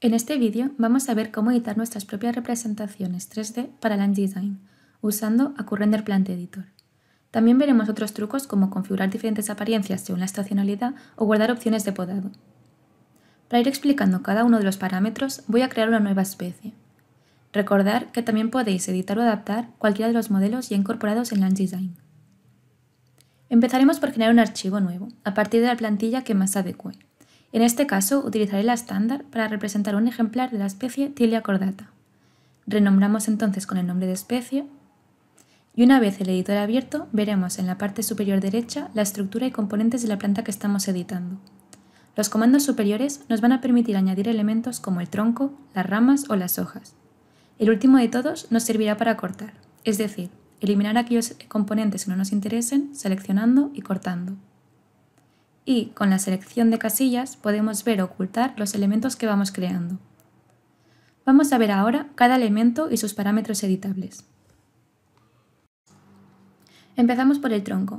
En este vídeo vamos a ver cómo editar nuestras propias representaciones 3D para LandDesign usando AcuRender Plant Editor. También veremos otros trucos como configurar diferentes apariencias según la estacionalidad o guardar opciones de podado. Para ir explicando cada uno de los parámetros, voy a crear una nueva especie. Recordar que también podéis editar o adaptar cualquiera de los modelos ya incorporados en LandDesign. Empezaremos por generar un archivo nuevo, a partir de la plantilla que más adecue. En este caso utilizaré la estándar para representar un ejemplar de la especie Tilia cordata. Renombramos entonces con el nombre de especie y una vez el editor abierto veremos en la parte superior derecha la estructura y componentes de la planta que estamos editando. Los comandos superiores nos van a permitir añadir elementos como el tronco, las ramas o las hojas. El último de todos nos servirá para cortar, es decir, eliminar aquellos componentes que no nos interesen seleccionando y cortando y con la selección de casillas podemos ver ocultar los elementos que vamos creando. Vamos a ver ahora cada elemento y sus parámetros editables. Empezamos por el tronco.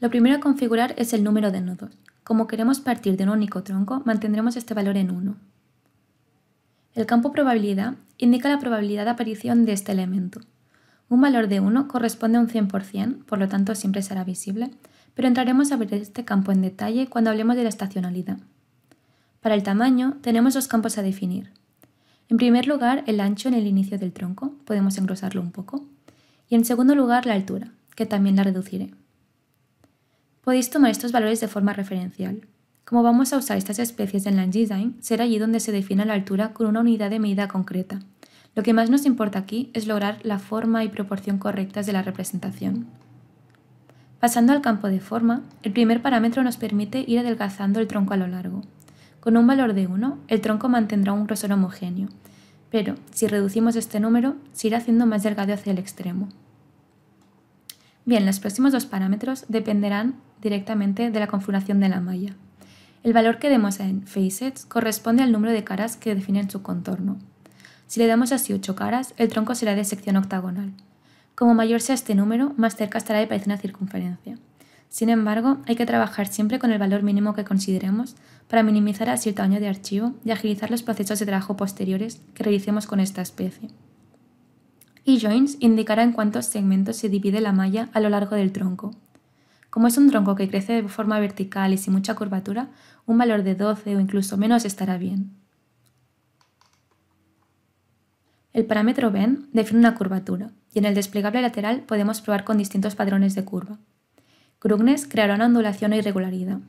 Lo primero a configurar es el número de nodos. Como queremos partir de un único tronco, mantendremos este valor en 1. El campo probabilidad indica la probabilidad de aparición de este elemento. Un valor de 1 corresponde a un 100%, por lo tanto siempre será visible, pero entraremos a ver este campo en detalle cuando hablemos de la estacionalidad. Para el tamaño, tenemos dos campos a definir. En primer lugar, el ancho en el inicio del tronco, podemos engrosarlo un poco. Y en segundo lugar, la altura, que también la reduciré. Podéis tomar estos valores de forma referencial. Como vamos a usar estas especies en Land Design, será allí donde se defina la altura con una unidad de medida concreta. Lo que más nos importa aquí es lograr la forma y proporción correctas de la representación. Pasando al campo de forma, el primer parámetro nos permite ir adelgazando el tronco a lo largo. Con un valor de 1, el tronco mantendrá un grosor homogéneo, pero si reducimos este número, se irá haciendo más delgado hacia el extremo. Bien, los próximos dos parámetros dependerán directamente de la configuración de la malla. El valor que demos en facets corresponde al número de caras que definen su contorno. Si le damos así 8 caras, el tronco será de sección octagonal. Como mayor sea este número, más cerca estará de parecer una circunferencia. Sin embargo, hay que trabajar siempre con el valor mínimo que consideremos para minimizar así el tamaño de archivo y agilizar los procesos de trabajo posteriores que realicemos con esta especie. e joins indicará en cuántos segmentos se divide la malla a lo largo del tronco. Como es un tronco que crece de forma vertical y sin mucha curvatura, un valor de 12 o incluso menos estará bien. El parámetro bend define una curvatura y en el desplegable lateral podemos probar con distintos padrones de curva. Grugnes creará una ondulación o e irregularidad.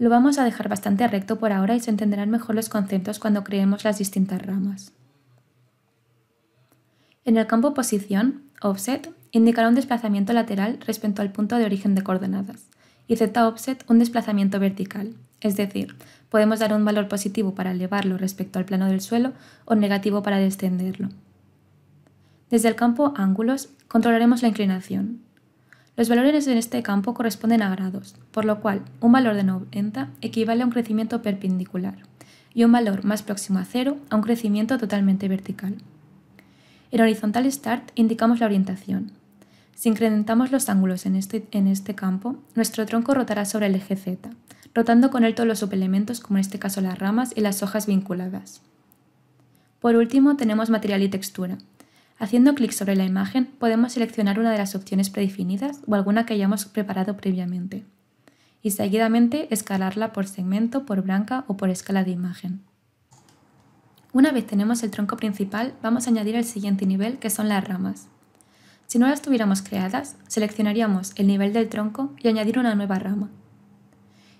Lo vamos a dejar bastante recto por ahora y se entenderán mejor los conceptos cuando creemos las distintas ramas. En el campo posición, offset indicará un desplazamiento lateral respecto al punto de origen de coordenadas y Z offset un desplazamiento vertical, es decir, podemos dar un valor positivo para elevarlo respecto al plano del suelo o negativo para descenderlo. Desde el campo ángulos controlaremos la inclinación. Los valores en este campo corresponden a grados, por lo cual un valor de 90 equivale a un crecimiento perpendicular y un valor más próximo a cero a un crecimiento totalmente vertical. En horizontal start indicamos la orientación, si incrementamos los ángulos este, en este, campo, nuestro tronco rotará sobre el eje Z, rotando con él todos los subelementos, como en este caso las ramas y las hojas vinculadas. Por último, tenemos material y textura. Haciendo clic sobre la imagen, podemos seleccionar una de las opciones predefinidas o alguna que hayamos preparado previamente y seguidamente escalarla por segmento, por branca o por escala de imagen. Una vez tenemos el tronco principal, vamos a añadir el siguiente nivel que son las ramas. Si no las tuviéramos creadas, seleccionaríamos el nivel del tronco y añadir una nueva rama.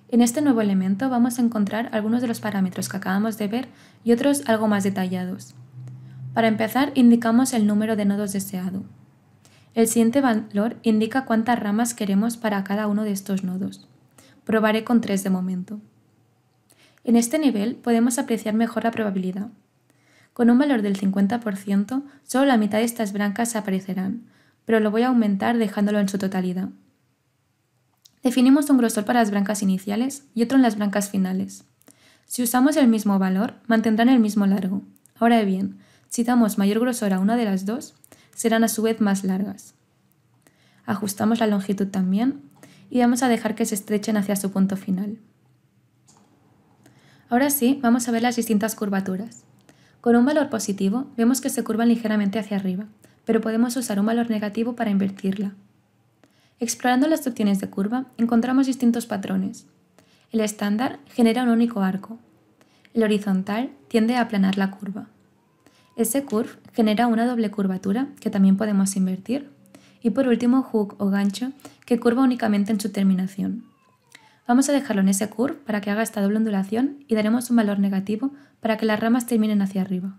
En este nuevo elemento vamos a encontrar algunos de los parámetros que acabamos de ver y otros algo más detallados. Para empezar, indicamos el número de nodos deseado. El siguiente valor indica cuántas ramas queremos para cada uno de estos nodos. Probaré con tres de momento. En este nivel podemos apreciar mejor la probabilidad. Con un valor del 50%, solo la mitad de estas brancas aparecerán, pero lo voy a aumentar dejándolo en su totalidad. Definimos un grosor para las brancas iniciales y otro en las brancas finales. Si usamos el mismo valor, mantendrán el mismo largo. Ahora bien, si damos mayor grosor a una de las dos, serán a su vez más largas. Ajustamos la longitud también y vamos a dejar que se estrechen hacia su punto final. Ahora sí, vamos a ver las distintas curvaturas. Con un valor positivo, vemos que se curvan ligeramente hacia arriba, pero podemos usar un valor negativo para invertirla. Explorando las opciones de curva, encontramos distintos patrones. El estándar genera un único arco. El horizontal tiende a aplanar la curva. Ese curve genera una doble curvatura que también podemos invertir. Y por último, hook o gancho que curva únicamente en su terminación. Vamos a dejarlo en ese curve para que haga esta doble ondulación y daremos un valor negativo para que las ramas terminen hacia arriba.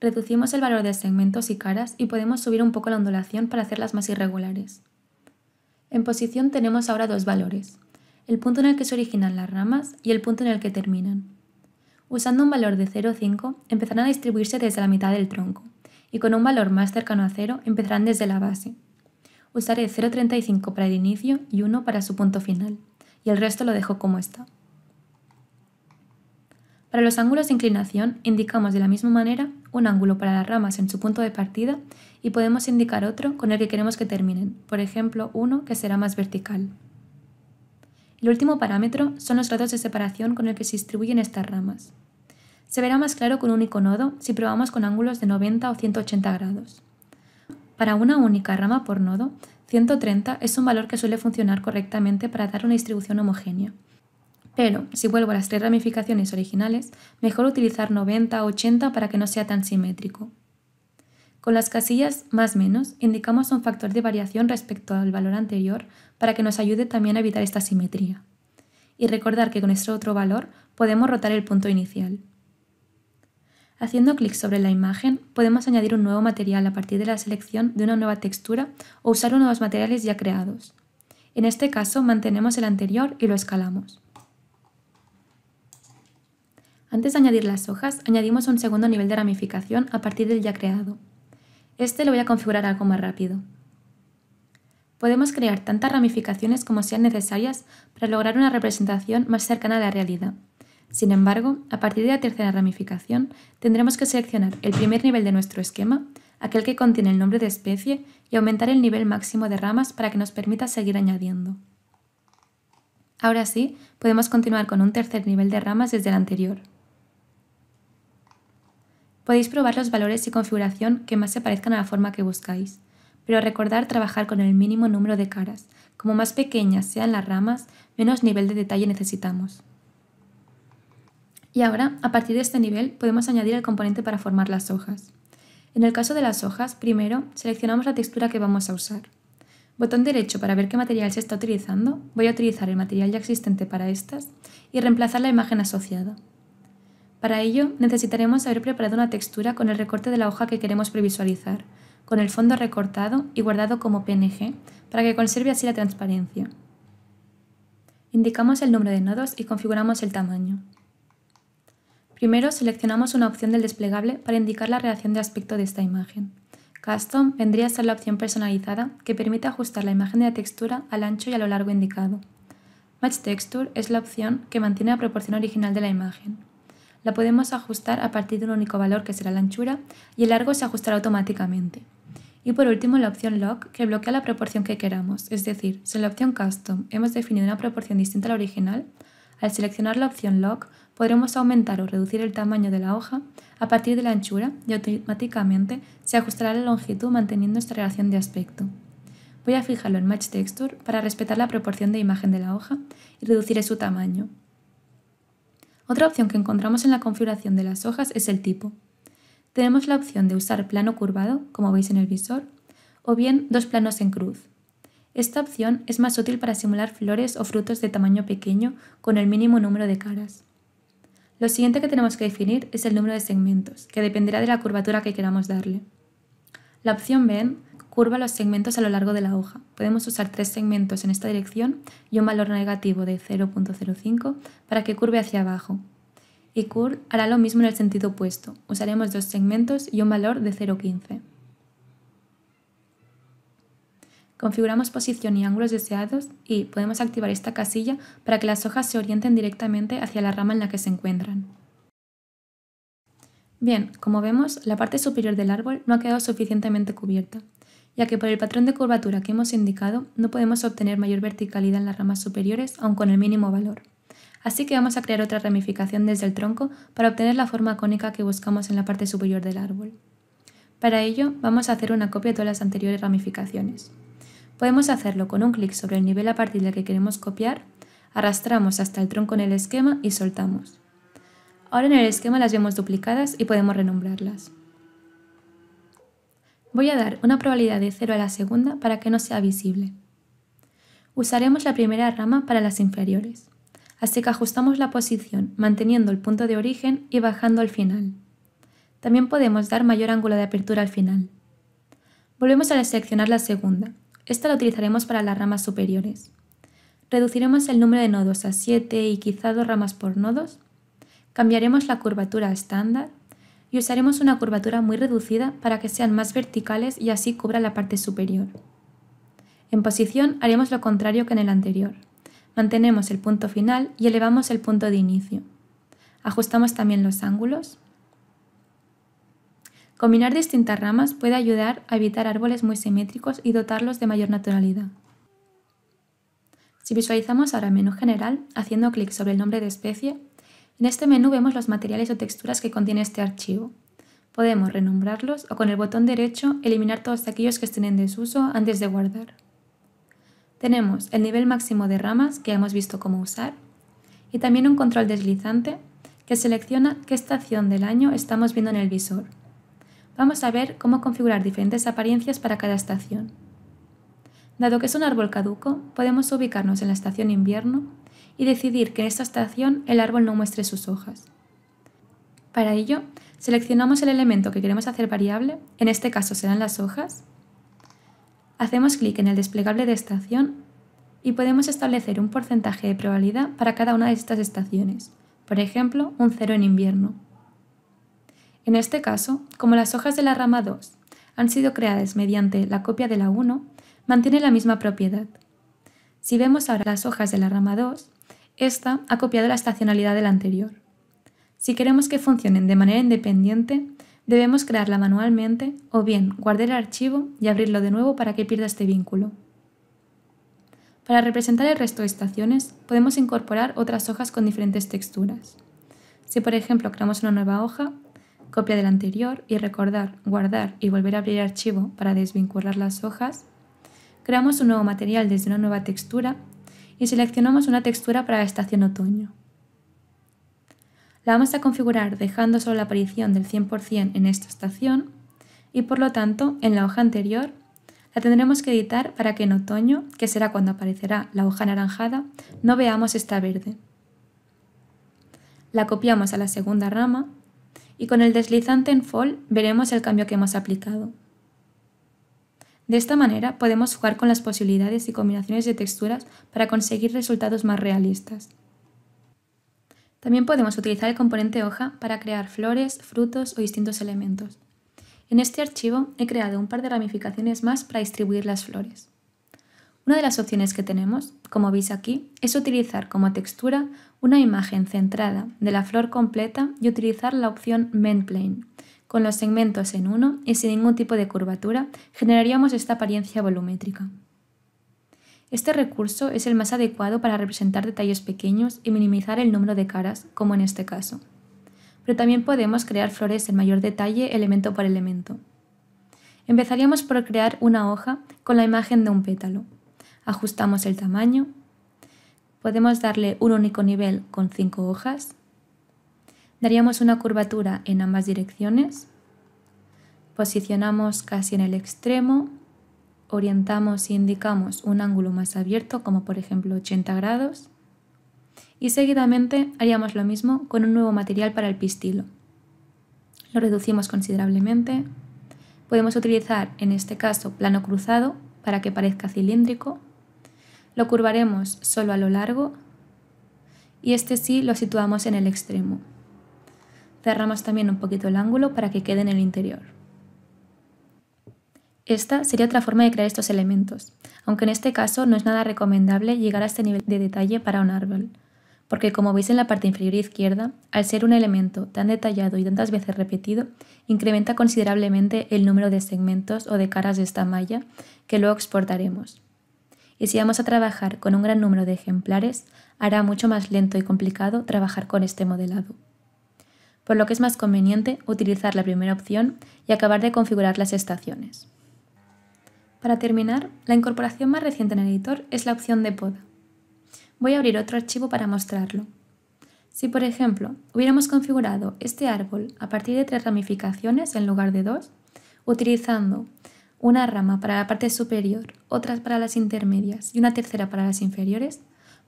Reducimos el valor de segmentos y caras y podemos subir un poco la ondulación para hacerlas más irregulares. En posición tenemos ahora dos valores, el punto en el que se originan las ramas y el punto en el que terminan. Usando un valor de 0,5 empezarán a distribuirse desde la mitad del tronco y con un valor más cercano a 0 empezarán desde la base. Usaré 0,35 para el inicio y 1 para su punto final y el resto lo dejo como está. Para los ángulos de inclinación indicamos de la misma manera un ángulo para las ramas en su punto de partida y podemos indicar otro con el que queremos que terminen, por ejemplo uno que será más vertical. El último parámetro son los grados de separación con el que se distribuyen estas ramas. Se verá más claro con un único nodo si probamos con ángulos de 90 o 180 grados. Para una única rama por nodo, 130 es un valor que suele funcionar correctamente para dar una distribución homogénea. Pero si vuelvo a las tres ramificaciones originales, mejor utilizar 90 o 80 para que no sea tan simétrico. Con las casillas más menos indicamos un factor de variación respecto al valor anterior para que nos ayude también a evitar esta simetría. Y recordar que con este otro valor podemos rotar el punto inicial. Haciendo clic sobre la imagen podemos añadir un nuevo material a partir de la selección de una nueva textura o usar uno de los materiales ya creados. En este caso mantenemos el anterior y lo escalamos. Antes de añadir las hojas, añadimos un segundo nivel de ramificación a partir del ya creado. Este lo voy a configurar algo más rápido. Podemos crear tantas ramificaciones como sean necesarias para lograr una representación más cercana a la realidad. Sin embargo, a partir de la tercera ramificación, tendremos que seleccionar el primer nivel de nuestro esquema, aquel que contiene el nombre de especie, y aumentar el nivel máximo de ramas para que nos permita seguir añadiendo. Ahora sí, podemos continuar con un tercer nivel de ramas desde el anterior. Podéis probar los valores y configuración que más se parezcan a la forma que buscáis, pero recordar trabajar con el mínimo número de caras. Como más pequeñas sean las ramas, menos nivel de detalle necesitamos. Y ahora, a partir de este nivel, podemos añadir el componente para formar las hojas. En el caso de las hojas, primero seleccionamos la textura que vamos a usar. Botón derecho para ver qué material se está utilizando, voy a utilizar el material ya existente para estas y reemplazar la imagen asociada. Para ello, necesitaremos haber preparado una textura con el recorte de la hoja que queremos previsualizar, con el fondo recortado y guardado como PNG, para que conserve así la transparencia. Indicamos el número de nodos y configuramos el tamaño. Primero seleccionamos una opción del desplegable para indicar la relación de aspecto de esta imagen. Custom vendría a ser la opción personalizada que permite ajustar la imagen de la textura al ancho y a lo largo indicado. Match Texture es la opción que mantiene la proporción original de la imagen la podemos ajustar a partir de un único valor que será la anchura y el largo se ajustará automáticamente. Y por último la opción Lock, que bloquea la proporción que queramos, es decir, si en la opción Custom hemos definido una proporción distinta a la original, al seleccionar la opción Lock podremos aumentar o reducir el tamaño de la hoja a partir de la anchura y automáticamente se ajustará la longitud manteniendo esta relación de aspecto. Voy a fijarlo en Match Texture para respetar la proporción de imagen de la hoja y reduciré su tamaño. Otra opción que encontramos en la configuración de las hojas es el tipo. Tenemos la opción de usar plano curvado, como veis en el visor, o bien dos planos en cruz. Esta opción es más útil para simular flores o frutos de tamaño pequeño con el mínimo número de caras. Lo siguiente que tenemos que definir es el número de segmentos, que dependerá de la curvatura que queramos darle. La opción b Curva los segmentos a lo largo de la hoja. Podemos usar tres segmentos en esta dirección y un valor negativo de 0.05 para que curve hacia abajo. Y Curve hará lo mismo en el sentido opuesto. Usaremos dos segmentos y un valor de 0.15. Configuramos posición y ángulos deseados y podemos activar esta casilla para que las hojas se orienten directamente hacia la rama en la que se encuentran. Bien, como vemos, la parte superior del árbol no ha quedado suficientemente cubierta, ya que por el patrón de curvatura que hemos indicado no podemos obtener mayor verticalidad en las ramas superiores aun con el mínimo valor. Así que vamos a crear otra ramificación desde el tronco para obtener la forma cónica que buscamos en la parte superior del árbol. Para ello, vamos a hacer una copia de todas las anteriores ramificaciones. Podemos hacerlo con un clic sobre el nivel a partir del que queremos copiar, arrastramos hasta el tronco en el esquema y soltamos. Ahora en el esquema las vemos duplicadas y podemos renombrarlas. Voy a dar una probabilidad de 0 a la segunda para que no sea visible. Usaremos la primera rama para las inferiores, así que ajustamos la posición manteniendo el punto de origen y bajando al final. También podemos dar mayor ángulo de apertura al final. Volvemos a seleccionar la segunda. Esta la utilizaremos para las ramas superiores. Reduciremos el número de nodos a 7 y quizá dos ramas por nodos. Cambiaremos la curvatura a estándar y usaremos una curvatura muy reducida para que sean más verticales y así cubra la parte superior. En posición haremos lo contrario que en el anterior. Mantenemos el punto final y elevamos el punto de inicio. Ajustamos también los ángulos. Combinar distintas ramas puede ayudar a evitar árboles muy simétricos y dotarlos de mayor naturalidad. Si visualizamos ahora el menú general, haciendo clic sobre el nombre de especie, en este menú vemos los materiales o texturas que contiene este archivo. Podemos renombrarlos o con el botón derecho eliminar todos aquellos que estén en desuso antes de guardar. Tenemos el nivel máximo de ramas que hemos visto cómo usar y también un control deslizante que selecciona qué estación del año estamos viendo en el visor. Vamos a ver cómo configurar diferentes apariencias para cada estación. Dado que es un árbol caduco, podemos ubicarnos en la estación invierno y decidir que en esta estación el árbol no muestre sus hojas. Para ello, seleccionamos el elemento que queremos hacer variable, en este caso serán las hojas, hacemos clic en el desplegable de estación y podemos establecer un porcentaje de probabilidad para cada una de estas estaciones, por ejemplo, un 0 en invierno. En este caso, como las hojas de la rama 2 han sido creadas mediante la copia de la 1, mantiene la misma propiedad. Si vemos ahora las hojas de la rama 2, esta ha copiado la estacionalidad de la anterior. Si queremos que funcionen de manera independiente, debemos crearla manualmente o bien guardar el archivo y abrirlo de nuevo para que pierda este vínculo. Para representar el resto de estaciones, podemos incorporar otras hojas con diferentes texturas. Si por ejemplo creamos una nueva hoja, copia de la anterior y recordar, guardar y volver a abrir el archivo para desvincular las hojas, creamos un nuevo material desde una nueva textura y seleccionamos una textura para la estación otoño. La vamos a configurar dejando solo la aparición del 100% en esta estación y por lo tanto en la hoja anterior la tendremos que editar para que en otoño, que será cuando aparecerá la hoja anaranjada, no veamos esta verde. La copiamos a la segunda rama y con el deslizante en Fall veremos el cambio que hemos aplicado. De esta manera podemos jugar con las posibilidades y combinaciones de texturas para conseguir resultados más realistas. También podemos utilizar el componente hoja para crear flores, frutos o distintos elementos. En este archivo he creado un par de ramificaciones más para distribuir las flores. Una de las opciones que tenemos, como veis aquí, es utilizar como textura una imagen centrada de la flor completa y utilizar la opción Main Plane, con los segmentos en uno y sin ningún tipo de curvatura, generaríamos esta apariencia volumétrica. Este recurso es el más adecuado para representar detalles pequeños y minimizar el número de caras, como en este caso. Pero también podemos crear flores en mayor detalle elemento por elemento. Empezaríamos por crear una hoja con la imagen de un pétalo. Ajustamos el tamaño. Podemos darle un único nivel con cinco hojas Daríamos una curvatura en ambas direcciones. Posicionamos casi en el extremo. Orientamos y e indicamos un ángulo más abierto, como por ejemplo 80 grados. Y seguidamente haríamos lo mismo con un nuevo material para el pistilo. Lo reducimos considerablemente. Podemos utilizar en este caso plano cruzado para que parezca cilíndrico. Lo curvaremos solo a lo largo y este sí lo situamos en el extremo. Cerramos también un poquito el ángulo para que quede en el interior. Esta sería otra forma de crear estos elementos, aunque en este caso no es nada recomendable llegar a este nivel de detalle para un árbol, porque como veis en la parte inferior izquierda, al ser un elemento tan detallado y tantas veces repetido, incrementa considerablemente el número de segmentos o de caras de esta malla que luego exportaremos. Y si vamos a trabajar con un gran número de ejemplares, hará mucho más lento y complicado trabajar con este modelado por lo que es más conveniente utilizar la primera opción y acabar de configurar las estaciones. Para terminar, la incorporación más reciente en el editor es la opción de poda. Voy a abrir otro archivo para mostrarlo. Si por ejemplo hubiéramos configurado este árbol a partir de tres ramificaciones en lugar de dos, utilizando una rama para la parte superior, otras para las intermedias y una tercera para las inferiores,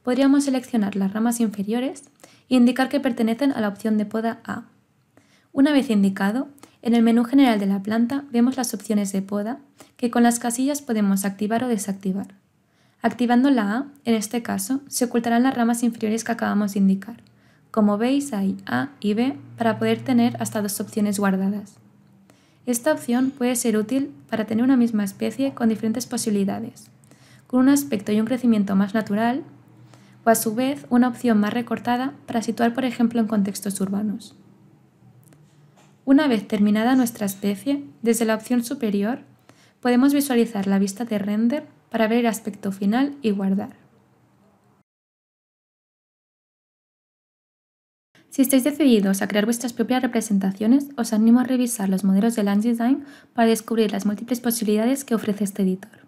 podríamos seleccionar las ramas inferiores e indicar que pertenecen a la opción de poda A. Una vez indicado, en el menú general de la planta vemos las opciones de poda que con las casillas podemos activar o desactivar. Activando la A, en este caso, se ocultarán las ramas inferiores que acabamos de indicar. Como veis hay A y B para poder tener hasta dos opciones guardadas. Esta opción puede ser útil para tener una misma especie con diferentes posibilidades, con un aspecto y un crecimiento más natural o a su vez una opción más recortada para situar, por ejemplo, en contextos urbanos. Una vez terminada nuestra especie, desde la opción superior, podemos visualizar la vista de render para ver el aspecto final y guardar. Si estáis decididos a crear vuestras propias representaciones, os animo a revisar los modelos de Design para descubrir las múltiples posibilidades que ofrece este editor.